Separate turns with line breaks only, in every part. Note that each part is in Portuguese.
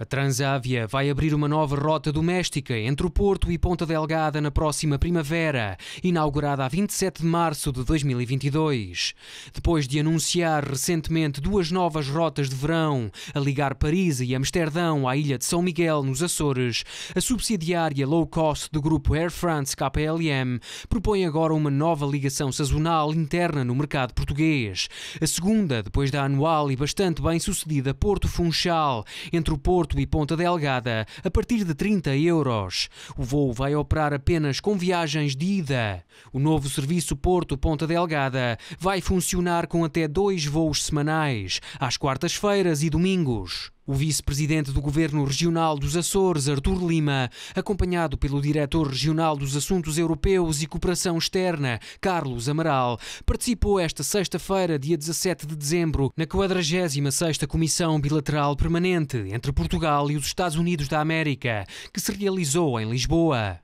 A Transávia vai abrir uma nova rota doméstica entre o Porto e Ponta Delgada na próxima primavera, inaugurada a 27 de março de 2022. Depois de anunciar recentemente duas novas rotas de verão, a ligar Paris e Amsterdão à ilha de São Miguel, nos Açores, a subsidiária low cost do grupo Air France KLM propõe agora uma nova ligação sazonal interna no mercado português. A segunda, depois da anual e bastante bem sucedida Porto Funchal, entre o Porto Porto e Ponta Delgada a partir de 30 euros. O voo vai operar apenas com viagens de ida. O novo serviço Porto-Ponta Delgada vai funcionar com até dois voos semanais, às quartas-feiras e domingos. O vice-presidente do Governo Regional dos Açores, Artur Lima, acompanhado pelo diretor regional dos Assuntos Europeus e Cooperação Externa, Carlos Amaral, participou esta sexta-feira, dia 17 de dezembro, na 46ª Comissão Bilateral Permanente entre Portugal e os Estados Unidos da América, que se realizou em Lisboa.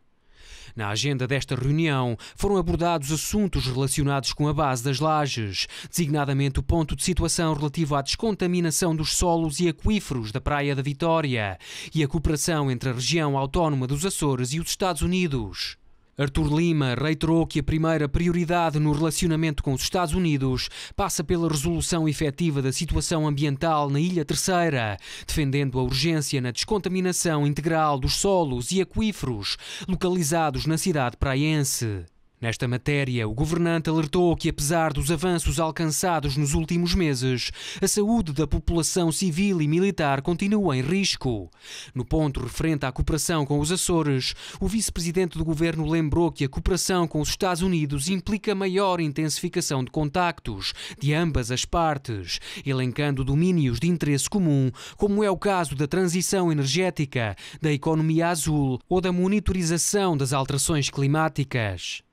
Na agenda desta reunião foram abordados assuntos relacionados com a base das lajes, designadamente o ponto de situação relativo à descontaminação dos solos e aquíferos da Praia da Vitória e a cooperação entre a região autónoma dos Açores e os Estados Unidos. Arthur Lima reiterou que a primeira prioridade no relacionamento com os Estados Unidos passa pela resolução efetiva da situação ambiental na Ilha Terceira, defendendo a urgência na descontaminação integral dos solos e aquíferos localizados na cidade praiense. Nesta matéria, o governante alertou que, apesar dos avanços alcançados nos últimos meses, a saúde da população civil e militar continua em risco. No ponto referente à cooperação com os Açores, o vice-presidente do governo lembrou que a cooperação com os Estados Unidos implica maior intensificação de contactos de ambas as partes, elencando domínios de interesse comum, como é o caso da transição energética, da economia azul ou da monitorização das alterações climáticas.